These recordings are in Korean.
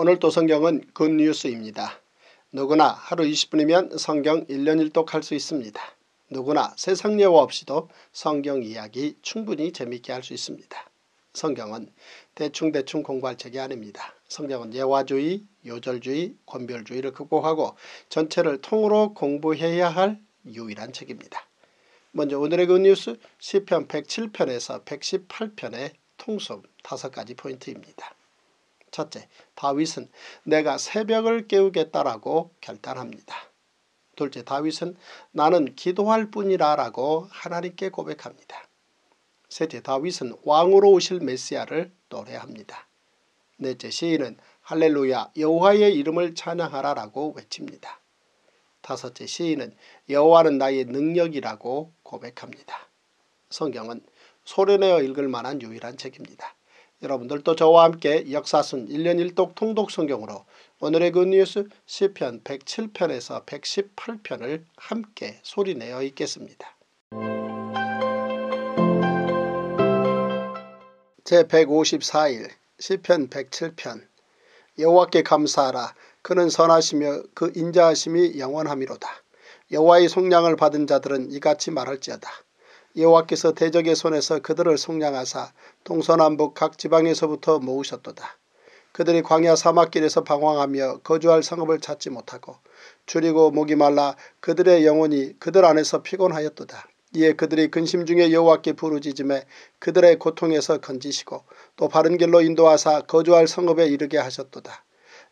오늘도 성경은 굿뉴스입니다. 누구나 하루 20분이면 성경 1년 1독 할수 있습니다. 누구나 세상 여화 없이도 성경 이야기 충분히 재미있게할 수 있습니다. 성경은 대충대충 공부할 책이 아닙니다. 성경은 예화주의, 요절주의, 권별주의를 극복하고 전체를 통으로 공부해야 할 유일한 책입니다. 먼저 오늘의 굿뉴스 시편 107편에서 118편의 통속 5가지 포인트입니다. 첫째, 다윗은 내가 새벽을 깨우겠다라고 결단합니다. 둘째, 다윗은 나는 기도할 뿐이라라고 하나님께 고백합니다. 셋째, 다윗은 왕으로 오실 메시아를 노래합니다. 넷째, 시인은 할렐루야 여호와의 이름을 찬양하라라고 외칩니다. 다섯째, 시인은 여호와는 나의 능력이라고 고백합니다. 성경은 소련에어 읽을 만한 유일한 책입니다. 여러분들도 저와 함께 역사순 1년 1독 통독 성경으로 오늘의 굿뉴스 그 시편 107편에서 118편을 함께 소리내어 읽겠습니다. 제154일 시편 107편 여호와께 감사하라 그는 선하시며 그 인자하심이 영원함이로다. 여호와의 속량을 받은 자들은 이같이 말할지어다. 여호와께서 대적의 손에서 그들을 속량하사 동서남북 각 지방에서부터 모으셨도다. 그들이 광야 사막길에서 방황하며 거주할 성읍을 찾지 못하고 줄이고 목이 말라 그들의 영혼이 그들 안에서 피곤하였도다. 이에 그들이 근심 중에 여호와께 부르짖음에 그들의 고통에서 건지시고 또 바른 길로 인도하사 거주할 성읍에 이르게 하셨도다.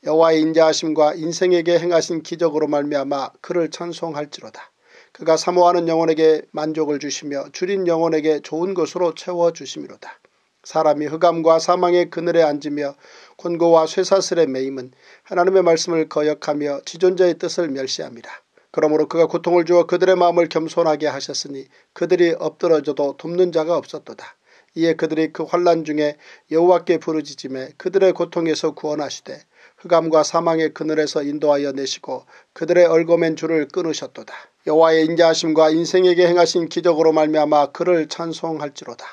여호와의 인자하심과 인생에게 행하신 기적으로 말미암아 그를 찬송할지로다. 그가 사모하는 영혼에게 만족을 주시며 줄인 영혼에게 좋은 것으로 채워주심이로다. 사람이 흑암과 사망의 그늘에 앉으며 곤고와 쇠사슬에 매임은 하나님의 말씀을 거역하며 지존자의 뜻을 멸시합니다. 그러므로 그가 고통을 주어 그들의 마음을 겸손하게 하셨으니 그들이 엎드러져도 돕는 자가 없었도다. 이에 그들이 그 환란 중에 여호와께 부르짖음에 그들의 고통에서 구원하시되 흑암과 사망의 그늘에서 인도하여 내시고 그들의 얼거맨 줄을 끊으셨도다. 여호와의 인자하심과 인생에게 행하신 기적으로 말미암아 그를 찬송할지로다.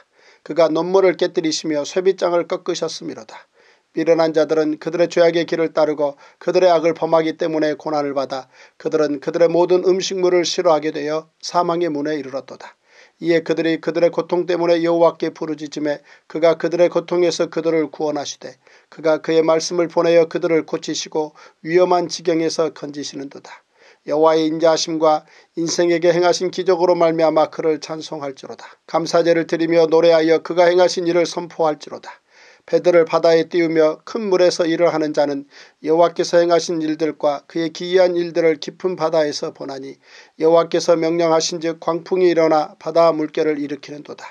그가 논물을 깨뜨리시며 쇠빗장을 꺾으셨음이로다. 미련한 자들은 그들의 죄악의 길을 따르고 그들의 악을 범하기 때문에 고난을 받아 그들은 그들의 모든 음식물을 싫어하게 되어 사망의 문에 이르렀도다. 이에 그들이 그들의 고통 때문에 여호와께 부르짖음에 그가 그들의 고통에서 그들을 구원하시되 그가 그의 말씀을 보내어 그들을 고치시고 위험한 지경에서 건지시는도다. 여호와의 인자하심과 인생에게 행하신 기적으로 말미암아 그를 찬송할지로다. 감사제를 드리며 노래하여 그가 행하신 일을 선포할지로다. 배들을 바다에 띄우며 큰 물에서 일을 하는 자는 여호와께서 행하신 일들과 그의 기이한 일들을 깊은 바다에서 보나니 여호와께서 명령하신 즉 광풍이 일어나 바다 와 물결을 일으키는도다.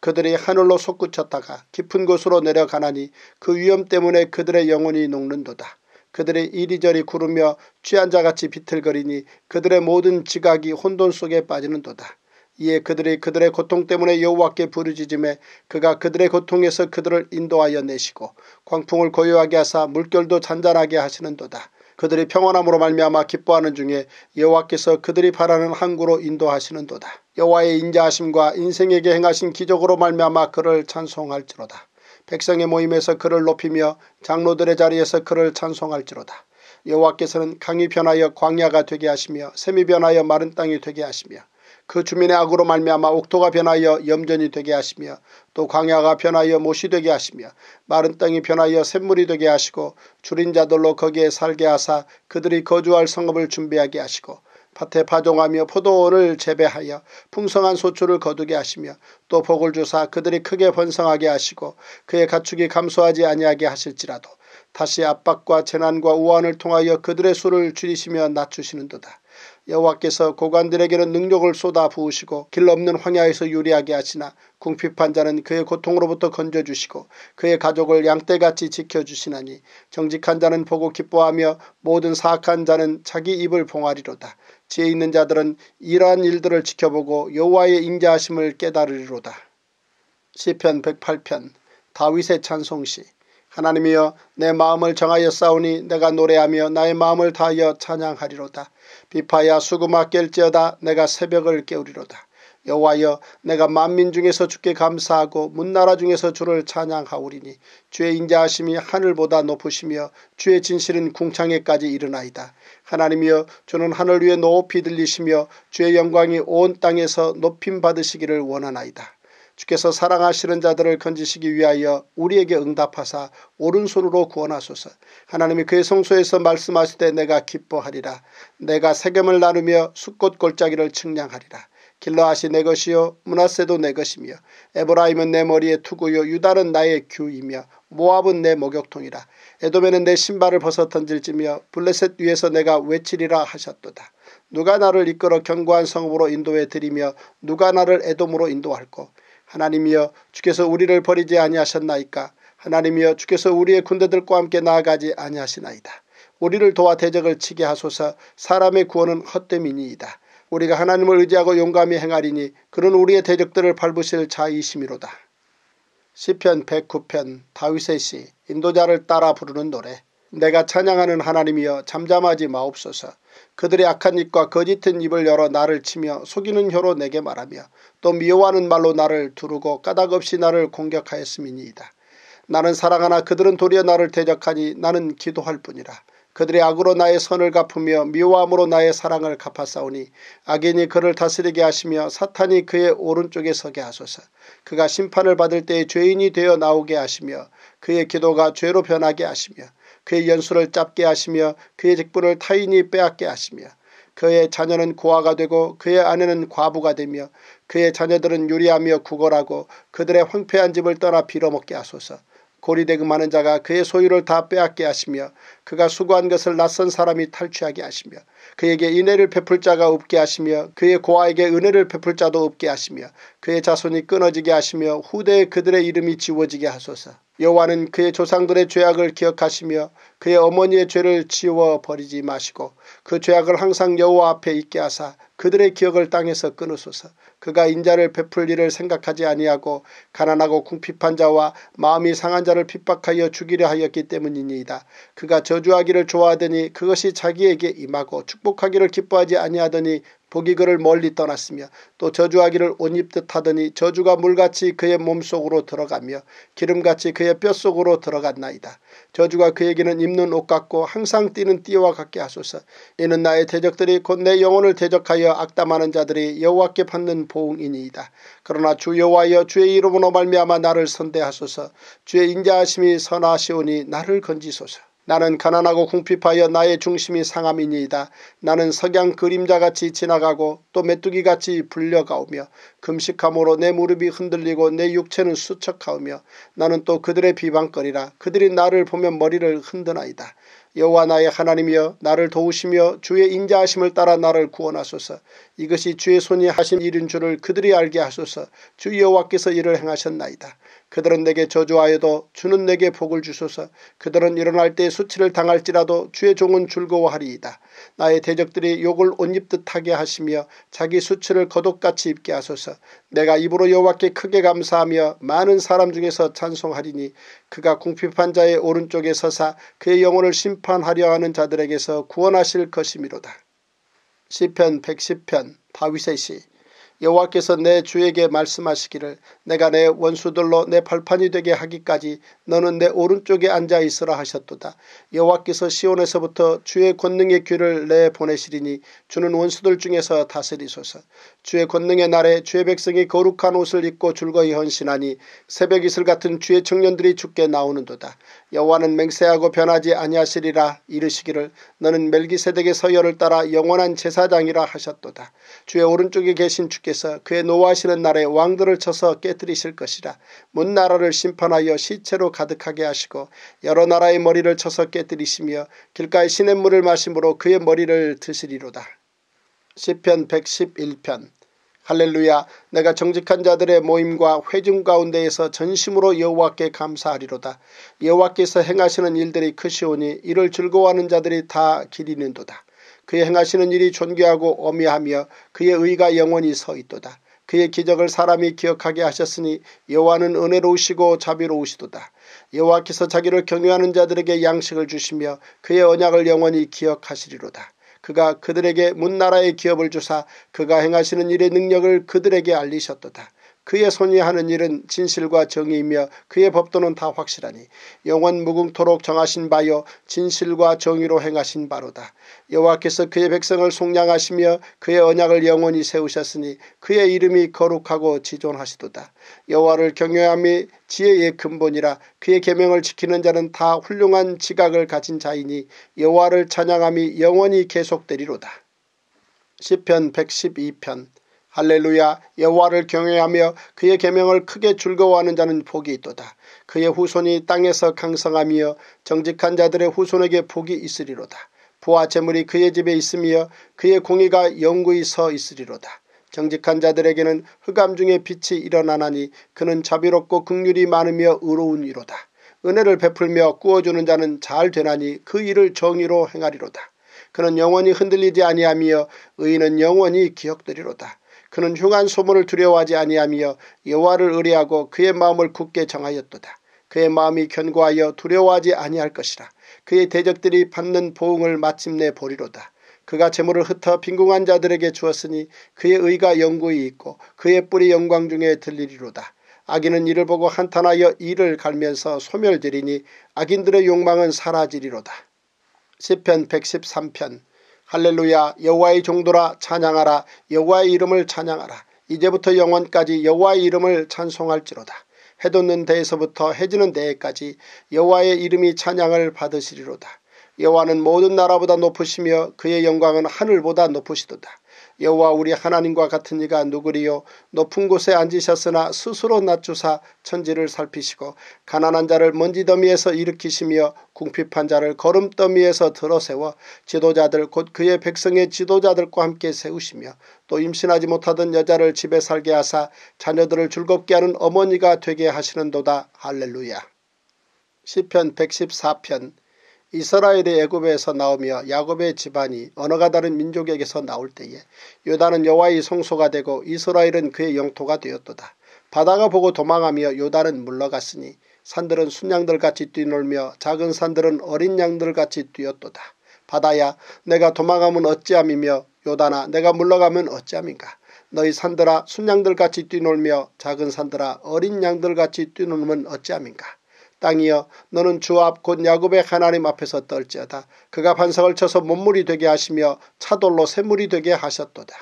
그들이 하늘로 솟구쳤다가 깊은 곳으로 내려가나니 그 위험 때문에 그들의 영혼이 녹는도다. 그들이 이리저리 구르며 취한 자같이 비틀거리니 그들의 모든 지각이 혼돈 속에 빠지는도다. 이에 그들이 그들의 고통 때문에 여호와께 부르짖음에 그가 그들의 고통에서 그들을 인도하여 내시고 광풍을 고요하게 하사 물결도 잔잔하게 하시는도다. 그들이 평안함으로 말미암아 기뻐하는 중에 여호와께서 그들이 바라는 항구로 인도하시는도다. 여호와의 인자하심과 인생에게 행하신 기적으로 말미암아 그를 찬송할지로다. 백성의 모임에서 그를 높이며 장로들의 자리에서 그를 찬송할지로다. 여호와께서는 강이 변하여 광야가 되게 하시며 샘이 변하여 마른 땅이 되게 하시며 그 주민의 악으로 말미암아 옥토가 변하여 염전이 되게 하시며 또 광야가 변하여 못이 되게 하시며 마른 땅이 변하여 샘물이 되게 하시고 줄인 자들로 거기에 살게 하사 그들이 거주할 성읍을 준비하게 하시고 밭에 파종하며 포도원을 재배하여 풍성한 소출을 거두게 하시며 또 복을 주사 그들이 크게 번성하게 하시고 그의 가축이 감소하지 아니하게 하실지라도 다시 압박과 재난과 우환을 통하여 그들의 수를 줄이시며 낮추시는도다. 여호와께서 고관들에게는 능력을 쏟아 부으시고 길 없는 황야에서 유리하게 하시나 궁핍한 자는 그의 고통으로부터 건져주시고 그의 가족을 양떼같이 지켜주시나니 정직한 자는 보고 기뻐하며 모든 사악한 자는 자기 입을 봉하리로다. 지혜 있는 자들은 이러한 일들을 지켜보고 여호와의 인자하심을 깨달으리로다. 시편 108편 다윗의 찬송시 하나님이여 내 마음을 정하여 싸우니 내가 노래하며 나의 마음을 다하여 찬양하리로다. 비파야 수금아 깰지어다 내가 새벽을 깨우리로다. 여호와여 내가 만민 중에서 주께 감사하고 문나라 중에서 주를 찬양하오리니 주의 인자하심이 하늘보다 높으시며 주의 진실은 궁창에까지 이르나이다. 하나님이여 주는 하늘 위에 높이 들리시며 주의 영광이 온 땅에서 높임 받으시기를 원하나이다. 주께서 사랑하시는 자들을 건지시기 위하여 우리에게 응답하사 오른손으로 구원하소서. 하나님이 그의 성소에서 말씀하시되 내가 기뻐하리라. 내가 세겜을 나누며 숫꽃 골짜기를 측량하리라. 길러앗이 내 것이요 문하세도 내 것이며 에브라임은내 머리에 투구요 유다는 나의 규이며 모압은 내 목욕통이라 에돔에는 내 신발을 벗어 던질지며 블레셋 위에서 내가 외치리라 하셨도다. 누가 나를 이끌어 견고한 성읍으로 인도해 드리며 누가 나를 애돔으로 인도할꼬 하나님이여 주께서 우리를 버리지 아니하셨나이까 하나님이여 주께서 우리의 군대들과 함께 나아가지 아니하시나이다. 우리를 도와 대적을 치게 하소서 사람의 구원은 헛됨이니이다. 우리가 하나님을 의지하고 용감히 행하리니 그런 우리의 대적들을 밟으실 자이심이로다. 시편 109편 다윗의 시 인도자를 따라 부르는 노래 내가 찬양하는 하나님이여 잠잠하지 마옵소서. 그들의 악한 입과 거짓된 입을 열어 나를 치며 속이는 혀로 내게 말하며 또 미워하는 말로 나를 두르고 까닭없이 나를 공격하였음이니이다. 나는 사랑하나 그들은 도리어 나를 대적하니 나는 기도할 뿐이라. 그들의 악으로 나의 선을 갚으며 미워함으로 나의 사랑을 갚았사오니 악인이 그를 다스리게 하시며 사탄이 그의 오른쪽에 서게 하소서. 그가 심판을 받을 때에 죄인이 되어 나오게 하시며 그의 기도가 죄로 변하게 하시며 그의 연수를 짧게 하시며 그의 직분을 타인이 빼앗게 하시며 그의 자녀는 고아가 되고 그의 아내는 과부가 되며 그의 자녀들은 유리하며 구걸하고 그들의 황폐한 집을 떠나 빌어먹게 하소서. 고리대금 많은 자가 그의 소유를 다 빼앗게 하시며 그가 수고한 것을 낯선 사람이 탈취하게 하시며 그에게 인애를 베풀 자가 없게 하시며 그의 고아에게 은혜를 베풀 자도 없게 하시며 그의 자손이 끊어지게 하시며 후대에 그들의 이름이 지워지게 하소서. 여호와는 그의 조상들의 죄악을 기억하시며 그의 어머니의 죄를 지워 버리지 마시고 그 죄악을 항상 여호와 앞에 있게 하사 그들의 기억을 땅에서 끊으소서 그가 인자를 베풀 일을 생각하지 아니하고 가난하고 궁핍한 자와 마음이 상한 자를 핍박하여 죽이려 하였기 때문이니이다. 그가 저주하기를 좋아하더니 그것이 자기에게 임하고 축복하기를 기뻐하지 아니하더니 복이 그를 멀리 떠났으며 또 저주하기를 온 입듯 하더니 저주가 물같이 그의 몸속으로 들어가며 기름같이 그의 뼛속으로 들어갔나이다. 저주가 그에게는 입는 옷 같고 항상 뛰는 띠와 같게 하소서. 이는 나의 대적들이 곧 내 영혼을 대적하여 악담하는 자들이 여호와께 받는 보응이니이다. 그러나 주여와여 주의 이름으로 말미암아 나를 선대하소서 주의 인자하심이 선하시오니 나를 건지소서. 나는 가난하고 궁핍하여 나의 중심이 상함이니이다. 나는 석양 그림자같이 지나가고 또 메뚜기같이 불려가오며 금식함으로 내 무릎이 흔들리고 내 육체는 수척하오며 나는 또 그들의 비방거리라 그들이 나를 보면 머리를 흔드나이다. 여호와 나의 하나님이여 나를 도우시며 주의 인자하심을 따라 나를 구원하소서. 이것이 주의 손이 하신 일인 줄을 그들이 알게 하소서. 주 여호와께서 이를 행하셨나이다. 그들은 내게 저주하여도 주는 내게 복을 주소서. 그들은 일어날 때 수치를 당할지라도 주의 종은 즐거워하리이다. 나의 대적들이 욕을 옷 입듯하게 하시며 자기 수치를 거독같이 입게 하소서 내가 입으로 여호와께 크게 감사하며 많은 사람 중에서 찬송하리니 그가 궁핍한 자의 오른쪽에 서사 그의 영혼을 심판하려 하는 자들에게서 구원하실 것이미로다. 시편 110편 다윗의 시 여호와께서 내 주에게 말씀하시기를 내가 내 원수들로 내 발판이 되게 하기까지 너는 내 오른쪽에 앉아 있으라 하셨도다. 여호와께서 시온에서부터 주의 권능의 귀를 내 보내시리니 주는 원수들 중에서 다스리소서. 주의 권능의 날에 주의 백성이 거룩한 옷을 입고 줄거이 헌신하니 새벽 이슬 같은 주의 청년들이 죽게 나오는도다. 여호와는 맹세하고 변하지 아니하시리라 이르시기를 너는 멜기세덱의 서열을 따라 영원한 제사장이라 하셨도다. 주의 오른쪽에 계신 주께 주께서 그의 노하시는 날에 왕들을 쳐서 깨뜨리실 것이라. 문 나라를 심판하여 시체로 가득하게 하시고 여러 나라의 머리를 쳐서 깨뜨리시며 길가의 시냇물을 마심으로 그의 머리를 드시리로다. 시편 111편 할렐루야 내가 정직한 자들의 모임과 회중 가운데에서 전심으로 여호와께 감사하리로다. 여호와께서 행하시는 일들이 크시오니 이를 즐거워하는 자들이 다 기리는도다. 그의 행하시는 일이 존귀하고 어미하며 그의 의가 영원히 서 있도다. 그의 기적을 사람이 기억하게 하셨으니 여호와는 은혜로우시고 자비로우시도다. 여호와께서 자기를 경유하는 자들에게 양식을 주시며 그의 언약을 영원히 기억하시리로다. 그가 그들에게 문나라의 기업을 주사 그가 행하시는 일의 능력을 그들에게 알리셨도다. 그의 손이 하는 일은 진실과 정의이며 그의 법도는 다 확실하니 영원 무궁토록 정하신 바요 진실과 정의로 행하신 바로다. 여호와께서 그의 백성을 속량하시며 그의 언약을 영원히 세우셨으니 그의 이름이 거룩하고 지존하시도다. 여호와를 경외함이 지혜의 근본이라 그의 계명을 지키는 자는 다 훌륭한 지각을 가진 자이니 여호와를 찬양함이 영원히 계속되리로다. 시편 112편 할렐루야 여호와를 경외하며 그의 계명을 크게 즐거워하는 자는 복이 있도다. 그의 후손이 땅에서 강성하며 정직한 자들의 후손에게 복이 있으리로다. 부와 재물이 그의 집에 있으며 그의 공의가 영구히 서 있으리로다. 정직한 자들에게는 흑암 중에 빛이 일어나나니 그는 자비롭고 극률이 많으며 의로운 이로다. 은혜를 베풀며 꾸어주는 자는 잘 되나니 그 일을 정의로 행하리로다. 그는 영원히 흔들리지 아니하며 의인은 영원히 기억되리로다. 그는 흉한 소문을 두려워하지 아니하며 여호와를 의뢰하고 그의 마음을 굳게 정하였도다. 그의 마음이 견고하여 두려워하지 아니할 것이라. 그의 대적들이 받는 보응을 마침내 보리로다. 그가 재물을 흩어 빈궁한 자들에게 주었으니 그의 의가 영구히 있고 그의 뿌리 영광 중에 들리리로다. 악인은 이를 보고 한탄하여 이를 갈면서 소멸되리니 악인들의 욕망은 사라지리로다. 시편 113편 할렐루야 여호와의 종도라 찬양하라 여호와의 이름을 찬양하라 이제부터 영원까지 여호와의 이름을 찬송할지로다. 해돋는 데에서부터 해지는 데에까지 여호와의 이름이 찬양을 받으시리로다. 여호와는 모든 나라보다 높으시며 그의 영광은 하늘보다 높으시도다. 여호와 우리 하나님과 같은 이가 누구리요 높은 곳에 앉으셨으나 스스로 낮추사 천지를 살피시고 가난한 자를 먼지더미에서 일으키시며 궁핍한 자를 걸음더미에서 들어세워 지도자들 곧 그의 백성의 지도자들과 함께 세우시며 또 임신하지 못하던 여자를 집에 살게 하사 자녀들을 즐겁게 하는 어머니가 되게 하시는도다. 할렐루야. 시편 114편 이스라엘의 애굽에서 나오며 야곱의 집안이 언어가 다른 민족에게서 나올 때에 요단은 여호와의 성소가 되고 이스라엘은 그의 영토가 되었도다. 바다가 보고 도망하며 요단은 물러갔으니 산들은 순양들같이 뛰놀며 작은 산들은 어린 양들같이 뛰었도다. 바다야 내가 도망가면 어찌함이며 요단아 내가 물러가면 어찌함인가. 너희 산들아 순양들같이 뛰놀며 작은 산들아 어린 양들같이 뛰놀면 어찌함인가. 땅이여 너는 주 앞 곧 야곱의 하나님 앞에서 떨지어다. 그가 반석을 쳐서 몸물이 되게 하시며 차돌로 샘물이 되게 하셨도다.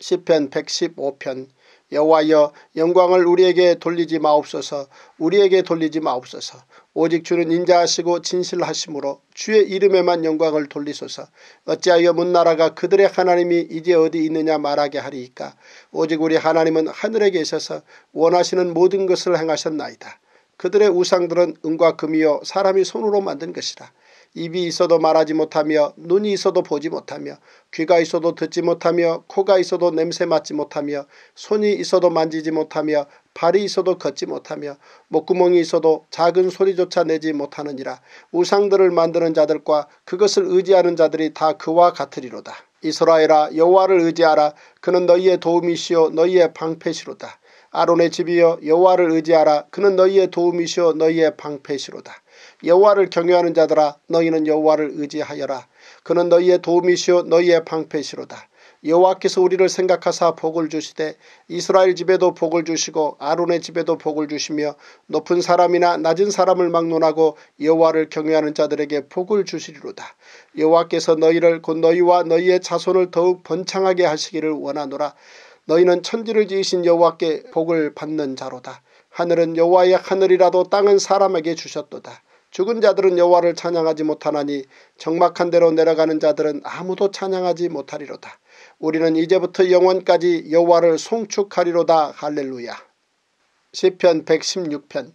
1 0편 115편 여호와여 영광을 우리에게 돌리지 마옵소서 우리에게 돌리지 마옵소서 오직 주는 인자하시고 진실하심으로 주의 이름에만 영광을 돌리소서 어찌하여 문 나라가 그들의 하나님이 이제 어디 있느냐 말하게 하리이까 오직 우리 하나님은 하늘에 계셔서 원하시는 모든 것을 행하셨나이다. 그들의 우상들은 은과 금이요 사람이 손으로 만든 것이라. 입이 있어도 말하지 못하며 눈이 있어도 보지 못하며 귀가 있어도 듣지 못하며 코가 있어도 냄새 맡지 못하며 손이 있어도 만지지 못하며 발이 있어도 걷지 못하며 목구멍이 있어도 작은 소리조차 내지 못하느니라 우상들을 만드는 자들과 그것을 의지하는 자들이 다 그와 같으리로다. 이스라엘아 여호와를 의지하라 그는 너희의 도움이시요 너희의 방패시로다. 아론의 집이여 여호와를 의지하라 그는 너희의 도움이시오 너희의 방패시로다. 여호와를 경외하는 자들아 너희는 여호와를 의지하여라. 그는 너희의 도움이시오 너희의 방패시로다. 여호와께서 우리를 생각하사 복을 주시되 이스라엘 집에도 복을 주시고 아론의 집에도 복을 주시며 높은 사람이나 낮은 사람을 막론하고 여호와를 경외하는 자들에게 복을 주시리로다. 여호와께서 너희를 곧 너희와 너희의 자손을 더욱 번창하게 하시기를 원하노라. 너희는 천지를 지으신 여호와께 복을 받는 자로다. 하늘은 여호와의 하늘이라도 땅은 사람에게 주셨도다. 죽은 자들은 여호와를 찬양하지 못하나니 정막한 대로 내려가는 자들은 아무도 찬양하지 못하리로다. 우리는 이제부터 영원까지 여호와를 송축하리로다. 할렐루야. 시편 116편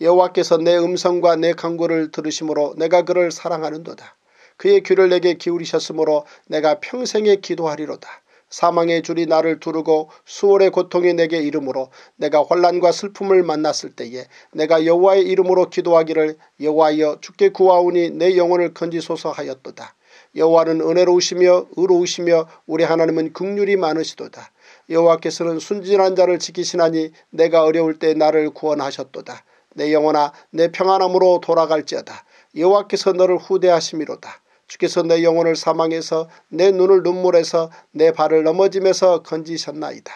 여호와께서 내 음성과 내 강구를 들으심으로 내가 그를 사랑하는도다. 그의 귀를 내게 기울이셨으므로 내가 평생에 기도하리로다. 사망의 줄이 나를 두르고 수월의 고통이 내게 이름으로 내가 환란과 슬픔을 만났을 때에 내가 여호와의 이름으로 기도하기를 여호와여 죽게 구하오니 내 영혼을 건지소서 하였도다. 여호와는 은혜로우시며 의로우시며 우리 하나님은 극률이 많으시도다. 여호와께서는 순진한 자를 지키시나니 내가 어려울 때 나를 구원하셨도다. 내 영혼아 내 평안함으로 돌아갈지어다. 여호와께서 너를 후대하심이로다. 주께서 내 영혼을 사망해서 내 눈을 눈물에서 내 발을 넘어짐에서 건지셨나이다.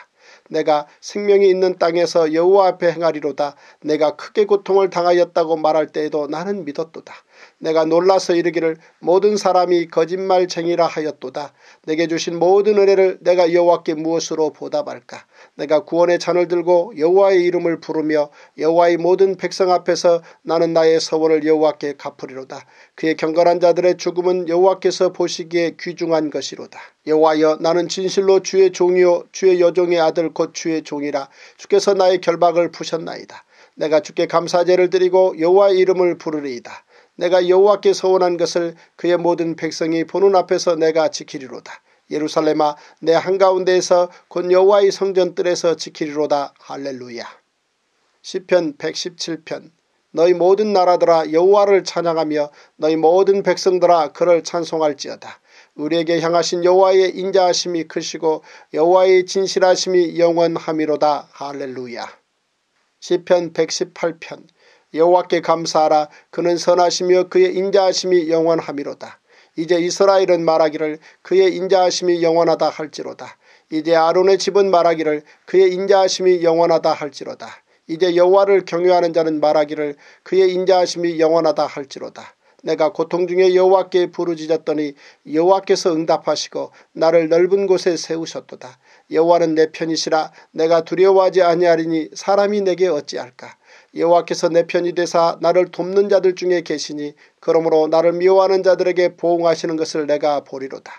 내가 생명이 있는 땅에서 여호와 앞에 행하리로다. 내가 크게 고통을 당하였다고 말할 때에도 나는 믿었도다. 내가 놀라서 이르기를 모든 사람이 거짓말쟁이라 하였도다. 내게 주신 모든 은혜를 내가 여호와께 무엇으로 보답할까. 내가 구원의 잔을 들고 여호와의 이름을 부르며 여호와의 모든 백성 앞에서 나는 나의 서원을 여호와께 갚으리로다. 그의 경건한 자들의 죽음은 여호와께서 보시기에 귀중한 것이로다. 여호와여 나는 진실로 주의 종이요 주의 여종의 아들 곧 주의 종이라 주께서 나의 결박을 푸셨나이다. 내가 주께 감사제를 드리고 여호와의 이름을 부르리이다. 내가 여호와께 서원한 것을 그의 모든 백성이 보는 앞에서 내가 지키리로다. 예루살렘아 내 한가운데에서 곧 여호와의 성전 뜰에서 지키리로다. 할렐루야. 시편 117편 너희 모든 나라들아 여호와를 찬양하며 너희 모든 백성들아 그를 찬송할지어다. 우리에게 향하신 여호와의 인자하심이 크시고 여호와의 진실하심이 영원하미로다. 할렐루야. 시편 118편 여호와께 감사하라 그는 선하시며 그의 인자하심이 영원하미로다. 이제 이스라엘은 말하기를 그의 인자하심이 영원하다 할지로다. 이제 아론의 집은 말하기를 그의 인자하심이 영원하다 할지로다. 이제 여호와를 경외하는 자는 말하기를 그의 인자하심이 영원하다 할지로다. 내가 고통 중에 여호와께 부르짖었더니 여호와께서 응답하시고 나를 넓은 곳에 세우셨도다. 여호와는 내 편이시라 내가 두려워하지 아니하리니 사람이 내게 어찌할까. 여호와께서 내 편이 되사 나를 돕는 자들 중에 계시니 그러므로 나를 미워하는 자들에게 보응하시는 것을 내가 보리로다.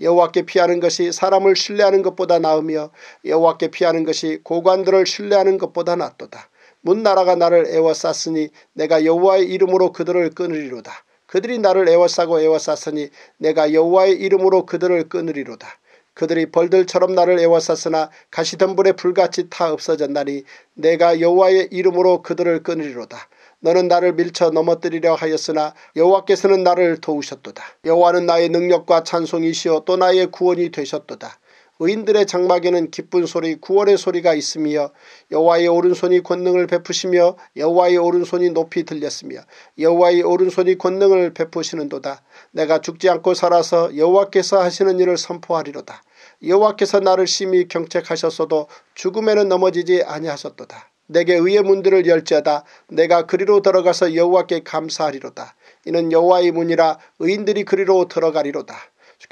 여호와께 피하는 것이 사람을 신뢰하는 것보다 나으며 여호와께 피하는 것이 고관들을 신뢰하는 것보다 낫도다. 문나라가 나를 애워쌌으니 내가 여호와의 이름으로 그들을 끊으리로다. 그들이 나를 애워싸고 애워쌌으니 내가 여호와의 이름으로 그들을 끊으리로다. 그들이 벌들처럼 나를 애워쌌으나 가시덤불에 불같이 타 없어졌나니 내가 여호와의 이름으로 그들을 끊으리로다. 너는 나를 밀쳐 넘어뜨리려 하였으나 여호와께서는 나를 도우셨도다. 여호와는 나의 능력과 찬송이시여 또 나의 구원이 되셨도다. 의인들의 장막에는 기쁜 소리 구월의 소리가 있으며 여호와의 오른손이 권능을 베푸시며 여호와의 오른손이 높이 들렸으며 여호와의 오른손이 권능을 베푸시는도다. 내가 죽지 않고 살아서 여호와께서 하시는 일을 선포하리로다. 여호와께서 나를 심히 경책하셨어도 죽음에는 넘어지지 아니하셨도다. 내게 의의 문들을 열지하다 내가 그리로 들어가서 여호와께 감사하리로다. 이는 여호와의 문이라 의인들이 그리로 들어가리로다.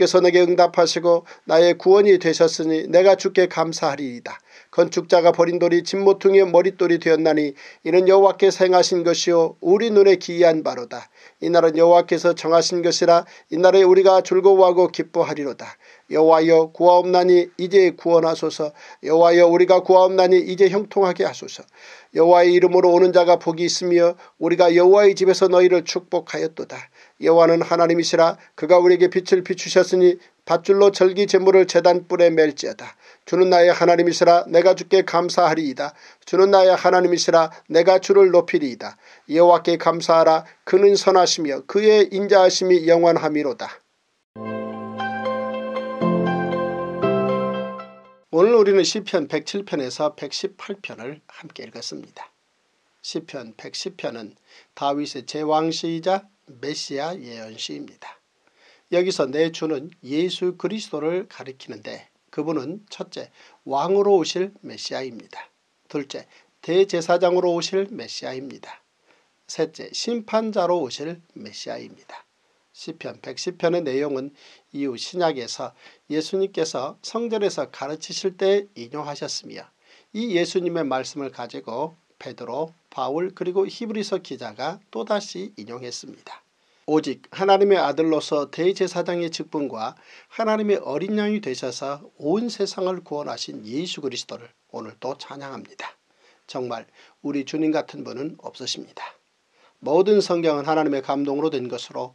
주께서 내게 응답하시고 나의 구원이 되셨으니 내가 주께 감사하리이다. 건축자가 버린 돌이 진모퉁이의 머릿돌이 되었나니 이는 여호와께서 행하신 것이요 우리 눈에 기이한 바로다. 이 날은 여호와께서 정하신 것이라 이 날에 우리가 즐거워하고 기뻐하리로다. 여호와여 구하옵나니 이제 구원하소서 여호와여 우리가 구하옵나니 이제 형통하게 하소서 여호와의 이름으로 오는 자가 복이 있으며 우리가 여호와의 집에서 너희를 축복하였도다 여호와는 하나님이시라 그가 우리에게 빛을 비추셨으니 밧줄로 절기 제물을 재단 뿔에 멜지어다 주는 나의 하나님이시라 내가 주께 감사하리이다 주는 나의 하나님이시라 내가 주를 높이리이다 여호와께 감사하라 그는 선하시며 그의 인자하심이 영원하미로다 오늘 우리는 시편 107편에서 118편을 함께 읽었습니다. 시편 110편은 다윗의 제왕시이자 메시아 예언시입니다. 여기서 내 주는 예수 그리스도를 가리키는데 그분은 첫째 왕으로 오실 메시아입니다. 둘째 대제사장으로 오실 메시아입니다. 셋째 심판자로 오실 메시아입니다. 시편 110편의 내용은 이후 신약에서 예수님께서 성전에서 가르치실 때 인용하셨으며 이 예수님의 말씀을 가지고 베드로, 바울 그리고 히브리서 기자가 또다시 인용했습니다. 오직 하나님의 아들로서 대제사장의 직분과 하나님의 어린 양이 되셔서 온 세상을 구원하신 예수 그리스도를 오늘도 찬양합니다. 정말 우리 주님 같은 분은 없으십니다. 모든 성경은 하나님의 감동으로 된 것으로